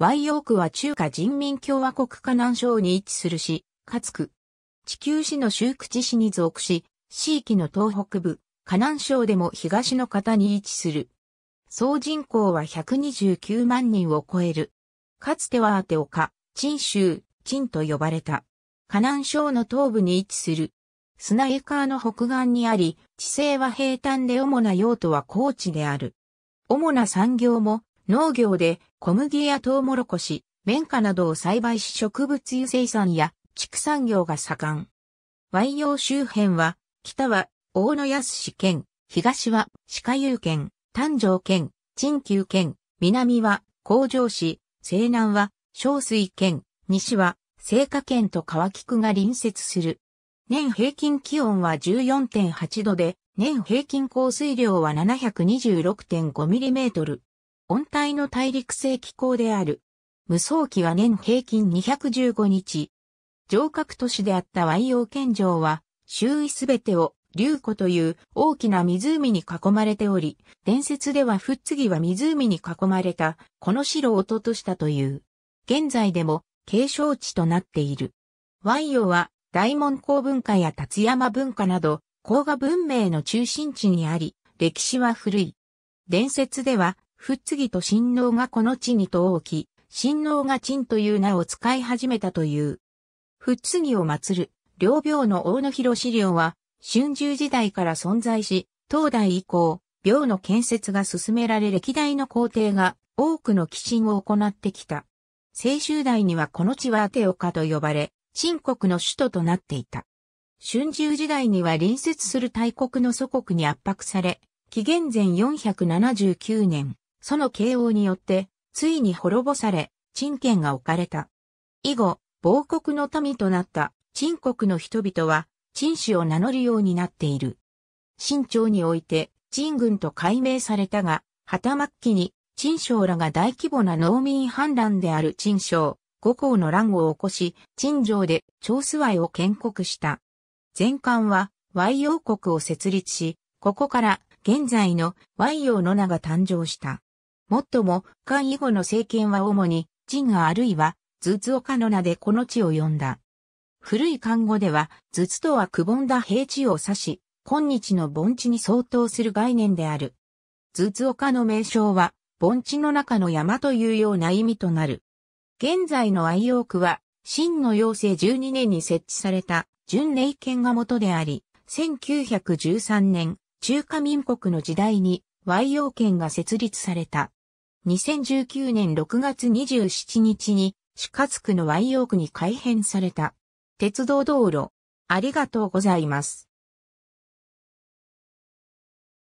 ワイオークは中華人民共和国河南省に位置するし、かつく。地球市の州口市に属し、地域の東北部、河南省でも東の方に位置する。総人口は129万人を超える。かつてはアテオカ、ン州、ンと呼ばれた。河南省の東部に位置する。スナイカーの北岸にあり、地勢は平坦で主な用途は高地である。主な産業も農業で小麦やトウモロコシ、綿花などを栽培し植物油生産や畜産業が盛ん。湾洋周辺は、北は大野安市県、東は鹿有県、丹上県、陳旧県、南は工場市、西南は小水県、西は青果県と川菊が隣接する。年平均気温は14.8度で、年平均降水量は 726.5mm。温帯の大陸性気候である。無双期は年平均215日。城郭都市であったワイオウ県城は、周囲すべてを竜湖という大きな湖に囲まれており、伝説ではふっつぎは湖に囲まれた、この城を落としたという。現在でも継承地となっている。ワオ洋は大門工文化や達山文化など、甲賀文明の中心地にあり、歴史は古い。伝説では、ふっつぎと神王がこの地にとを置き、親王が陳という名を使い始めたという。ふっつぎを祀る、両病の大野広資料は、春秋時代から存在し、東代以降、病の建設が進められ歴代の皇帝が多くの寄進を行ってきた。青州代にはこの地はアテオカと呼ばれ、秦国の首都となっていた。春秋時代には隣接する大国の祖国に圧迫され、紀元前479年、その慶応によって、ついに滅ぼされ、陳権が置かれた。以後、亡国の民となった陳国の人々は、陳氏を名乗るようになっている。清朝において、陳軍と改名されたが、旗末期に、陳将らが大規模な農民反乱である陳将、五皇の乱を起こし、陳城で長諏愛を建国した。前漢は、和洋国を設立し、ここから現在の和洋の名が誕生した。もっとも、漢以後の政権は主に、神あるいは、頭痛岡の名でこの地を呼んだ。古い漢語では、頭痛とはくぼんだ平地を指し、今日の盆地に相当する概念である。頭痛岡の名称は、盆地の中の山というような意味となる。現在の愛用区は、秦の要請12年に設置された純霊剣が元であり、1913年、中華民国の時代に、愛用剣が設立された。2019年6月27日に、死活区のワイオークに改編された。鉄道道路、ありがとうございます。